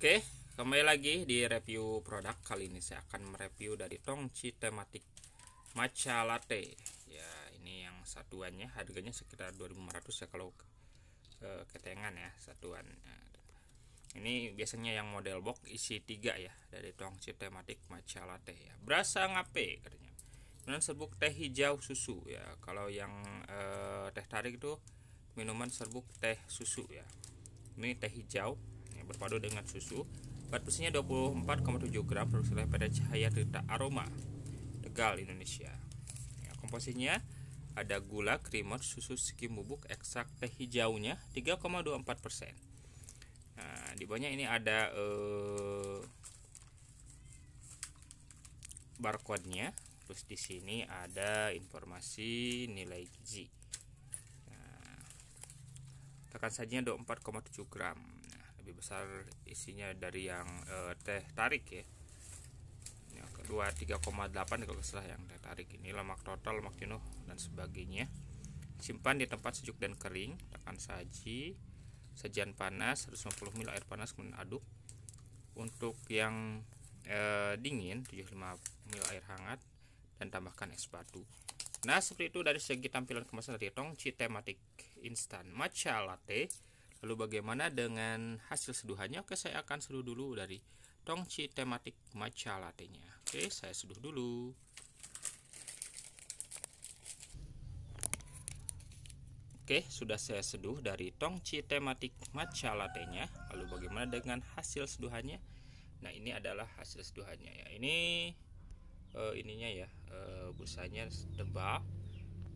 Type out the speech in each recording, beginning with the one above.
Oke, kembali lagi di review produk kali ini saya akan mereview dari Tongchi tematik matcha latte. Ya, ini yang satuannya harganya sekitar 2.500 ya kalau eh, ketengan ya satuan. Nah, ini biasanya yang model box isi 3 ya dari Tongchi tematik matcha latte ya. Berasa ngape katanya. Kemudian serbuk teh hijau susu ya. Kalau yang eh, teh tarik itu minuman serbuk teh susu ya. Ini teh hijau berpadu dengan susu berat besinya 24,7 gram produksi pada cahaya Tirta aroma Tegal Indonesia ya, Komposisinya ada gula, krimer, susu skim bubuk, ekstrak teh hijaunya 3,24 persen Nah, di bawahnya ini ada eh, barcode-nya. Terus di sini ada informasi nilai gizi. Nah, tekan sajinya 24,7 gram lebih besar isinya dari yang e, teh tarik ya yang kedua 3,8 kalau salah yang teh tarik ini lemak total lemak jenuh dan sebagainya simpan di tempat sejuk dan kering tekan saji sajian panas 150 ml air panas kemudian aduk untuk yang e, dingin 75 ml air hangat dan tambahkan es batu nah seperti itu dari segi tampilan kemasan dari tongci Tematik instan Matcha Latte Lalu bagaimana dengan hasil seduhannya? Oke, saya akan seduh dulu dari Tongci tematik matcha latte-nya. Oke, saya seduh dulu. Oke, sudah saya seduh dari Tongci tematik matcha latte-nya. Lalu bagaimana dengan hasil seduhannya? Nah, ini adalah hasil seduhannya ya. Ini uh, ininya ya, uh, busanya tebal.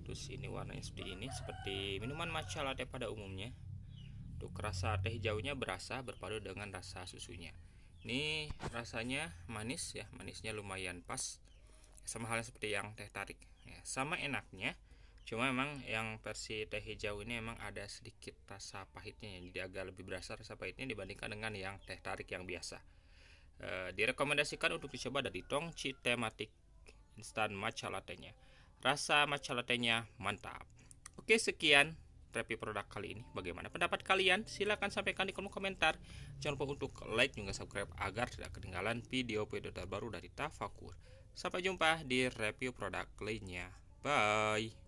Terus ini warnanya seperti ini, seperti minuman matcha latte pada umumnya untuk gitu. rasa teh hijaunya berasa berpadu dengan rasa susunya. Ini rasanya manis ya, manisnya lumayan pas. Sama halnya seperti yang teh tarik. Ya, sama enaknya, cuma emang yang versi teh hijau ini emang ada sedikit rasa pahitnya, ya. jadi agak lebih berasa rasa pahitnya dibandingkan dengan yang teh tarik yang biasa. E, direkomendasikan untuk dicoba dari Tongchi Tematik Instan Matcha Latte-nya. Rasa matcha latte-nya mantap. Oke, sekian review produk kali ini. Bagaimana pendapat kalian? Silahkan sampaikan di kolom komentar. Jangan lupa untuk like juga subscribe agar tidak ketinggalan video-video terbaru dari Tafakur. Sampai jumpa di review produk lainnya. Bye.